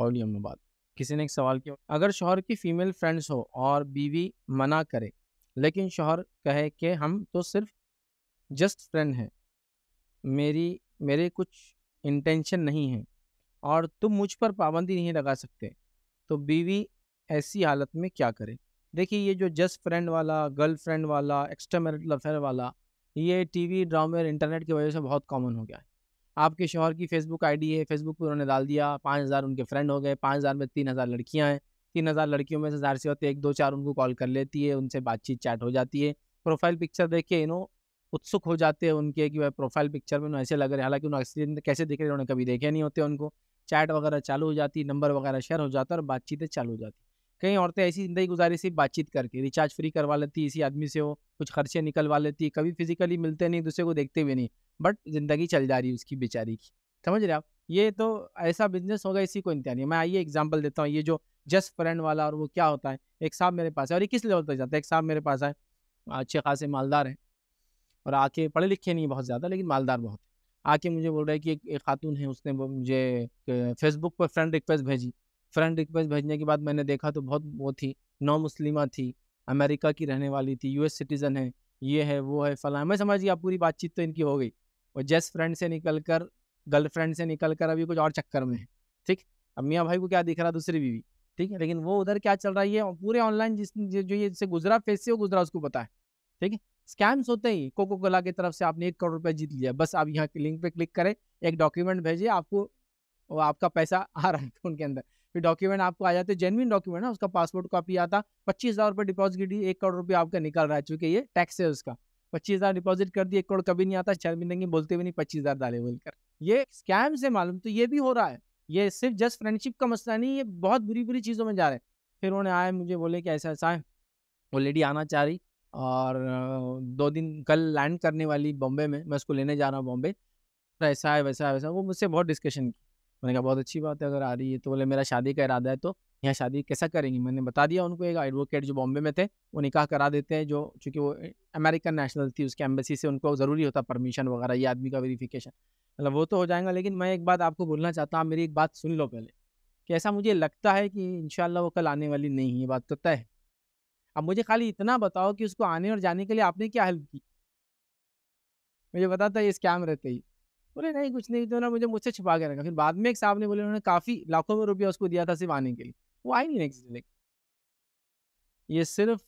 audio में बात किसी ने एक सवाल किया अगर शोहर की फ़ीमेल फ्रेंड्स हो और बीवी मना करे लेकिन शोहर कहे कि हम तो सिर्फ जस्ट फ्रेंड हैं मेरी मेरे कुछ इंटेंशन नहीं है और तुम मुझ पर पाबंदी नहीं लगा सकते तो बीवी ऐसी हालत में क्या करे देखिए ये जो जस्ट फ्रेंड वाला गर्ल फ्रेंड वाला एक्स्ट्रा मैरिटल अफेयर वाला ये टीवी ड्रामे और इंटरनेट की वजह से बहुत कॉमन हो गया है आपके शोहर की फेसबुक आईडी है फेसबुक पर उन्होंने डाल दिया पाँच हज़ार उनके फ्रेंड हो गए पाँच हज़ार में तीन हज़ार लड़कियाँ हैं तीन हज़ार लड़कियों में से ज़ाहिर सी होती है एक दो चार उनको कॉल कर लेती है उनसे बातचीत चैट हो जाती है प्रोफाइल पिक्चर देख के इनो उत्सुक हो जाते हैं उनके कि भाई प्रोफाइल पिक्चर में ऐसे लग रहे हैं हालांकि उन्होंने एक्सीडेंट कैसे दिख रहे उन्होंने कभी देखे नहीं होते उनको चैट वगैरह चालू हो जाती नंबर वगैरह शेयर हो जाता है और बातचीतें चालू हो जाती कई औरतें ऐसी ज़िंदगी गुजारी सिर्फ बातचीत करके रिचार्ज फ्री करवा लेती इसी आदमी से वो कुछ खर्चे निकलवा लेती कभी फिजिकली मिलते नहीं दूसरे को देखते भी नहीं बट ज़िंदगी चल जा रही है उसकी बेचारी की समझ रहे आप ये तो ऐसा बिजनेस होगा इसी को इंतजार नहीं मैं आइए एग्जाम्पल देता हूँ ये जो जस्ट फ्रेंड वाला और वो क्या होता है एक साहब मेरे पास है और ये किस लेवल पर जाता है एक साहब मेरे पास है अच्छे खासे मालदार हैं और आके पढ़े लिखे नहीं बहुत ज़्यादा लेकिन मालदार बहुत आके मुझे बोल रहा है कि एक, एक खातून है उसने मुझे फेसबुक पर फ्रेंड रिक्वेस्ट भेजी फ्रेंड रिक्वेस्ट भेजने के बाद मैंने देखा तो बहुत वो थी नॉ मुस्लिमा थी अमेरिका की रहने वाली थी यूएस सिटीज़न है ये है वो है फला मैं समझ गया पूरी बातचीत तो इनकी हो गई और जस्ट फ्रेंड से निकल कर गर्लफ्रेंड से निकल कर अभी कुछ और चक्कर में है ठीक अब मियाँ भाई को क्या दिख रहा दूसरी बीवी ठीक है लेकिन वो उधर क्या चल रहा है ये पूरे ऑनलाइन जिस जो ये जिससे गुजरा फेस से वो गुजरा उसको पता है ठीक है स्कैम्स होते ही कोको कोला की तरफ से आपने एक करोड़ रुपये जीत लिया बस आप यहाँ के लिंक पे क्लिक करें एक डॉक्यूमेंट भेजिए आपको और आपका पैसा आ रहा है उनके अंदर फिर डॉक्यूमेंट आपको आ जाते जेनविन डॉक्यूमेंट ना उसका पासपोर्ट कॉपी आता पच्चीस हज़ार रुपये डिपॉजिट दी एक करोड़ रुपये आपका निकल रहा है चूँकि ये टैक्स है उसका पच्चीस हज़ार डिपॉजिट कर दिए एक करोड़ कभी नहीं आता चार महीने बोलते भी नहीं पच्चीस हज़ार डाले बोलकर ये स्कैम से मालूम तो ये भी हो रहा है ये सिर्फ जस्ट फ्रेंडशिप का मसला नहीं ये बहुत बुरी बुरी चीज़ों में जा रहे हैं फिर उन्होंने आए मुझे बोले कि ऐसा ऐसा है वो लेडी आना चाह रही और दो दिन कल लैंड करने वाली बॉम्बे में मैं उसको लेने जा रहा हूँ बॉम्बे ऐसा है वैसा है वैसा वो मुझसे बहुत डिस्कशन की मैंने कहा बहुत अच्छी बात है अगर आ रही है तो बोले मेरा शादी का इरादा है तो यहाँ शादी कैसा करेंगी मैंने बता दिया उनको एक एडवोकेट जो बॉम्बे में थे वो निकाह करा देते हैं जो चूँकि वो अमेरिकन नेशनल थी उसके एम्बेसी से उनको ज़रूरी होता परमिशन वगैरह ये आदमी का वेरीफिकेशन मतलब वो तो हो जाएगा लेकिन मैं एक बात आपको बोलना चाहता हूँ मेरी एक बात सुन लो पहले कि ऐसा मुझे लगता है कि इन वो कल आने वाली नहीं है बात तो तय है अब मुझे खाली इतना बताओ कि उसको आने और जाने के लिए आपने क्या हेल्प की मुझे बताता है ये स्कैम रहते ही बोले नहीं कुछ नहीं तो ना मुझे मुझसे छिपा के रखा फिर बाद में एक साहब ने बोले उन्होंने काफ़ी लाखों में रुपया उसको दिया था सिर्फ आने के लिए वो आई नहीं नेक्स्ट डे ये सिर्फ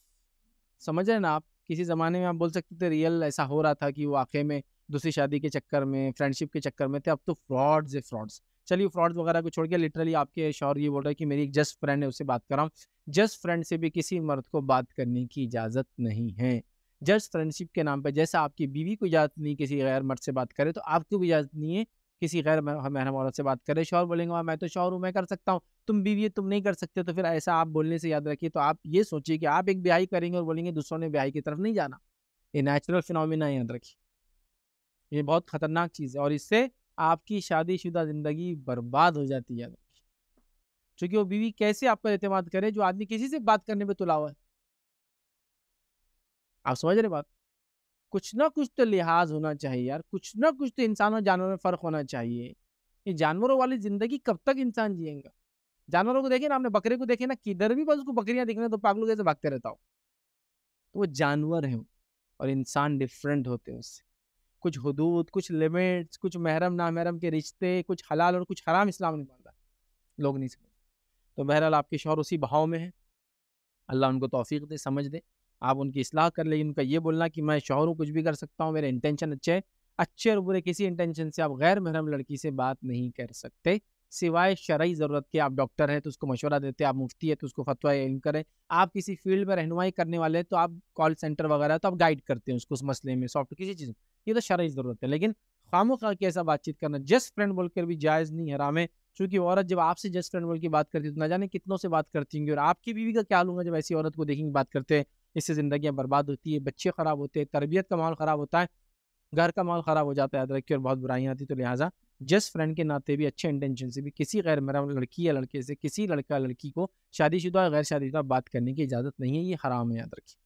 समझ रहे ना आप किसी ज़माने में आप बोल सकते थे रियल ऐसा हो रहा था कि वो आखिर में दूसरी शादी के चक्कर में फ्रेंडशिप के चक्कर में थे अब तो फ्रॉड्स है फ्रॉड्स चलिए फ्रॉड्स वगैरह को छोड़ के लिटरली आपके शौर ये बोल रहा है कि मेरी एक जस्ट फ्रेंड है उससे बात कर रहा हूँ जस्ट फ्रेंड से भी किसी मर्द को बात करने की इजाज़त नहीं है जस्ट फ्रेंडशिप के नाम पर जैसा आपकी बीवी को इजाज़त नहीं किसी गैर मर्द से बात करे तो आपको भी इजाज़त नहीं है किसी गैर महरम औरत से बात करे शोर बोलेंगे मैं तो शोर हूँ मैं कर सकता हूँ तुम बीवी तुम नहीं कर सकते तो फिर ऐसा आप बोलने से याद रखिए तो आप ये सोचिए कि आप एक ब्याई करेंगे और बोलेंगे दूसरों ने ब्याई की तरफ नहीं जाना ये नेचुरल फिनोमिना याद रखिए ये बहुत ख़तरनाक चीज़ है और इससे आपकी शादीशुदा ज़िंदगी बर्बाद हो जाती है चूँकि वो बीवी कैसे आपका अतमाद करे जो आदमी किसी से बात करने पर तुला हुआ है आप समझ रहे बात कुछ ना कुछ तो लिहाज होना चाहिए यार कुछ ना कुछ तो इंसान और जानवर में फ़र्क होना चाहिए ये जानवरों वाली ज़िंदगी कब तक इंसान जिएगा जानवरों को देखे ना आपने बकरे को देखे ना किधर भी बस उसको बकरियाँ देखना तो पागलों कैसे भागते रहता हो तो वो जानवर हैं और इंसान डिफरेंट होते हैं उससे कुछ हदूद कुछ लिमिट्स कुछ महरम ना महरम के रिश्ते कुछ हलाल और कुछ हराम इस्लाम नहीं मानता लोग नहीं समझते तो बहरहाल आपके शोर उसी बहाव में है अल्लाह उनको तोफ़ी दे समझ दे आप उनकी असलाह कर लेकिन उनका ये बोलना कि मैं शोहर हूँ कुछ भी कर सकता हूँ मेरे इंटेंशन अच्छे हैं अच्छे और बुरे किसी इंटेंशन से आप गैर महरम लड़की से बात नहीं कर सकते सिवाय शरा ज़रूरत के आप डॉक्टर हैं तो उसको मशवरा देते आप मुफ्ती है तो उसको फतवा इन करें आप किसी फील्ड में रहनुमाई करने वाले हैं तो आप कॉल सेंटर वगैरह तो आप गाइड करते हैं उसको उस मसले में सॉफ्ट किसी चीज़ में ये तो शरय ज़रूरत है लेकिन खामो खा के ऐसा बातचीत करना जस्ट फ्रेंड बोलकर भी जायज़ नहीं हराम है चूँकि औरत जब आपसे जस्ट फ्रेंड बोल की बात करती है तो ना जाने कितनों से बात करती होंगी और आपकी बीवी का क्या लूँगा जब ऐसी औरत को देखेंगे बात करते हैं इससे ज़िंदियाँ बर्बाद होती है बच्चे ख़राब होते हैं तरबियत का माहौल ख़राब होता है घर का माहौल ख़राब हो जाता है याद रखिए और बहुत बुराइयाँ आती तो लिहाजा जस्ट फ्रेंड के नाते भी अच्छे इंटेंशन से भी किसी गैर महरम लड़की या लड़के से किसी लड़का लड़की को शादीशुदा या गैर शादीशुदा बात करने की इजाज़त नहीं है ये हराम है याद रखिए